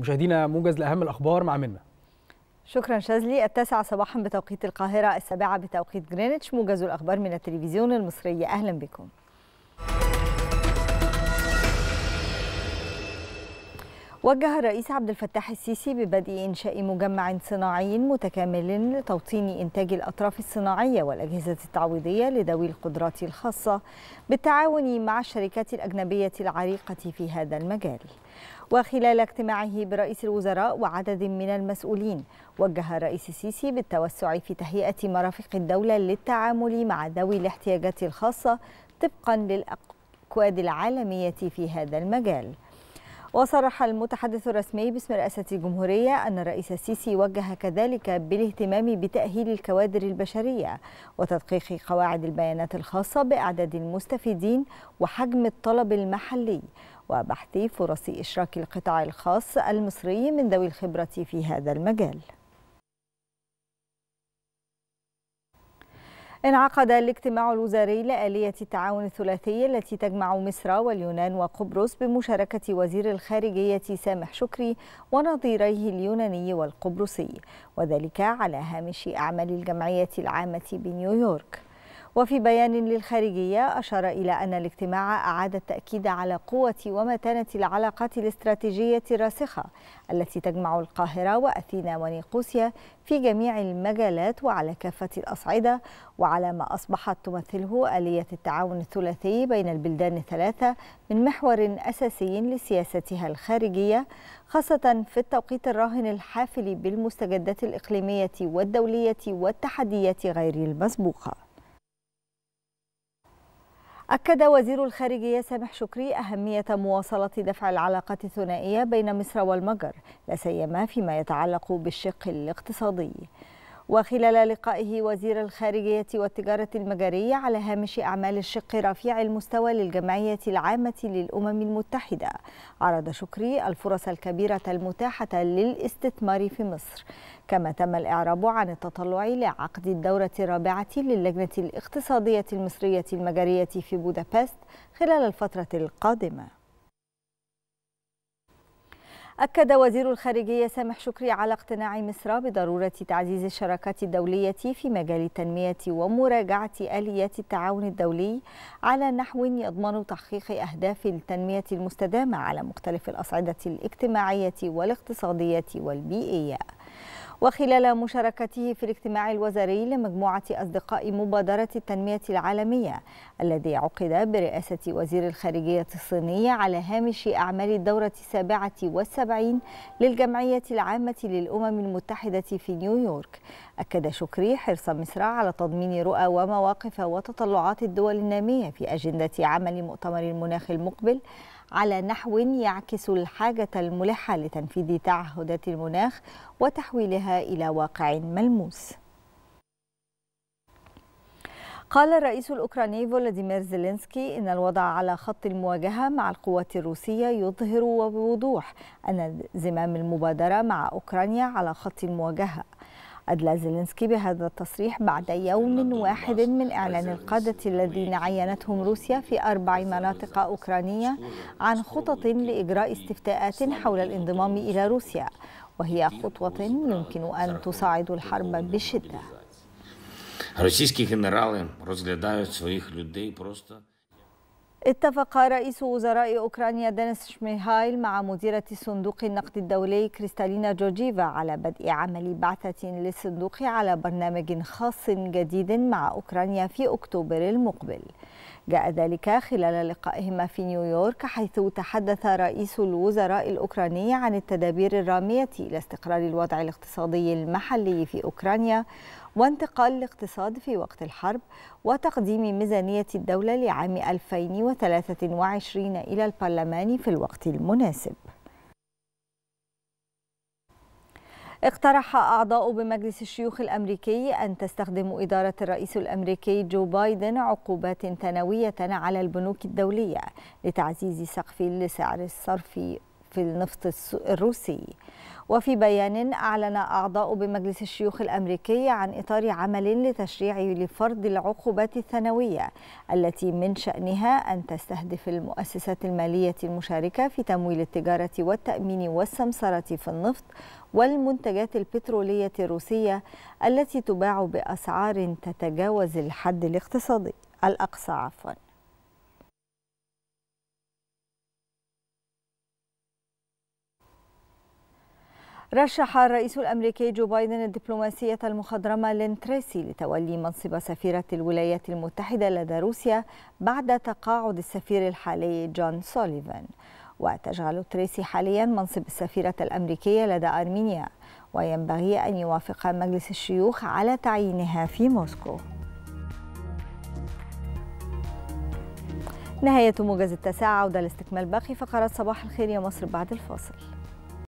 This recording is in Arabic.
مشاهدينا موجز لاهم الاخبار مع منا شكرا شاذلي التاسعة صباحا بتوقيت القاهرة السابعة بتوقيت جرينتش موجز الأخبار من التلفزيون المصري أهلا بكم وجه الرئيس عبد الفتاح السيسي ببدء إنشاء مجمع صناعي متكامل لتوطين إنتاج الأطراف الصناعية والأجهزة التعويضية لذوي القدرات الخاصة بالتعاون مع الشركات الأجنبية العريقة في هذا المجال وخلال اجتماعه برئيس الوزراء وعدد من المسؤولين وجه الرئيس السيسي بالتوسع في تهيئة مرافق الدولة للتعامل مع ذوي الاحتياجات الخاصة طبقا للأكواد العالمية في هذا المجال وصرح المتحدث الرسمي باسم رئاسة الجمهورية أن الرئيس السيسي وجه كذلك بالاهتمام بتأهيل الكوادر البشرية وتدقيق قواعد البيانات الخاصة بأعداد المستفيدين وحجم الطلب المحلي وبحث فرص إشراك القطاع الخاص المصري من ذوي الخبرة في هذا المجال انعقد الاجتماع الوزاري لآلية التعاون الثلاثي التي تجمع مصر واليونان وقبرص بمشاركة وزير الخارجية سامح شكري ونظيريه اليوناني والقبرصي وذلك على هامش أعمال الجمعية العامة بنيويورك وفي بيان للخارجية أشار إلى أن الاجتماع أعاد التأكيد على قوة ومتانة العلاقات الاستراتيجية الراسخة التي تجمع القاهرة وأثينا ونيقوسيا في جميع المجالات وعلى كافة الأصعدة وعلى ما أصبحت تمثله آلية التعاون الثلاثي بين البلدان الثلاثة من محور أساسي لسياستها الخارجية خاصة في التوقيت الراهن الحافل بالمستجدات الإقليمية والدولية والتحديات غير المسبوقة أكد وزير الخارجية سامح شكري أهمية مواصلة دفع العلاقات الثنائية بين مصر والمجر لا سيما فيما يتعلق بالشق الاقتصادي وخلال لقائه وزير الخارجية والتجارة المجرية على هامش أعمال الشق رفيع المستوى للجمعية العامة للأمم المتحدة عرض شكري الفرص الكبيرة المتاحة للاستثمار في مصر كما تم الإعراب عن التطلع لعقد الدورة الرابعة للجنة الاقتصادية المصرية المجرية في بودابست خلال الفترة القادمة أكد وزير الخارجية سامح شكري على اقتناع مصر بضرورة تعزيز الشراكات الدولية في مجال التنمية ومراجعة آليات التعاون الدولي على نحو يضمن تحقيق أهداف التنمية المستدامة على مختلف الأصعدة الاجتماعية والاقتصادية والبيئية وخلال مشاركته في الاجتماع الوزاري لمجموعة أصدقاء مبادرة التنمية العالمية الذي عقد برئاسة وزير الخارجية الصينية على هامش أعمال الدورة السابعة والسبعين للجمعية العامة للأمم المتحدة في نيويورك أكد شكري حرص مصر على تضمين رؤى ومواقف وتطلعات الدول النامية في أجندة عمل مؤتمر المناخ المقبل على نحو يعكس الحاجة الملحة لتنفيذ تعهدات المناخ وتحويلها إلى واقع ملموس قال الرئيس الأوكراني فولاديمير زيلينسكي إن الوضع على خط المواجهة مع القوات الروسية يظهر بوضوح أن زمام المبادرة مع أوكرانيا على خط المواجهة أدلى زيلينسكي بهذا التصريح بعد يوم واحد من إعلان القادة الذين عينتهم روسيا في أربع مناطق أوكرانية عن خطط لإجراء استفتاءات حول الانضمام إلى روسيا وهي خطوة يمكن أن تصعد الحرب بشدة. людей просто اتفق رئيس وزراء أوكرانيا دينيس شميهايل مع مديرة صندوق النقد الدولي كريستالينا جورجيفا على بدء عمل بعثة للصندوق على برنامج خاص جديد مع أوكرانيا في أكتوبر المقبل جاء ذلك خلال لقائهما في نيويورك حيث تحدث رئيس الوزراء الأوكراني عن التدابير الرامية لإستقرار الوضع الاقتصادي المحلي في أوكرانيا وانتقال الاقتصاد في وقت الحرب وتقديم ميزانية الدولة لعام 2023 إلى البرلمان في الوقت المناسب اقترح أعضاء بمجلس الشيوخ الأمريكي أن تستخدم إدارة الرئيس الأمريكي جو بايدن عقوبات ثانوية على البنوك الدولية لتعزيز سقف لسعر الصرف في النفط الروسي وفي بيان أعلن أعضاء بمجلس الشيوخ الأمريكي عن إطار عمل لتشريع لفرض العقوبات الثانوية التي من شأنها أن تستهدف المؤسسات المالية المشاركة في تمويل التجارة والتأمين والسمسرة في النفط والمنتجات البترولية الروسية التي تباع بأسعار تتجاوز الحد الاقتصادي الأقصى عفواً رشح الرئيس الامريكي جو بايدن الدبلوماسيه المخضرمه لين تريسي لتولي منصب سفيره الولايات المتحده لدى روسيا بعد تقاعد السفير الحالي جون سوليفان وتشغل تريسي حاليا منصب السفيره الامريكيه لدى ارمينيا وينبغي ان يوافق مجلس الشيوخ على تعيينها في موسكو نهايه موجز التساعد لاستكمال باقي فقرات صباح الخير يا مصر بعد الفاصل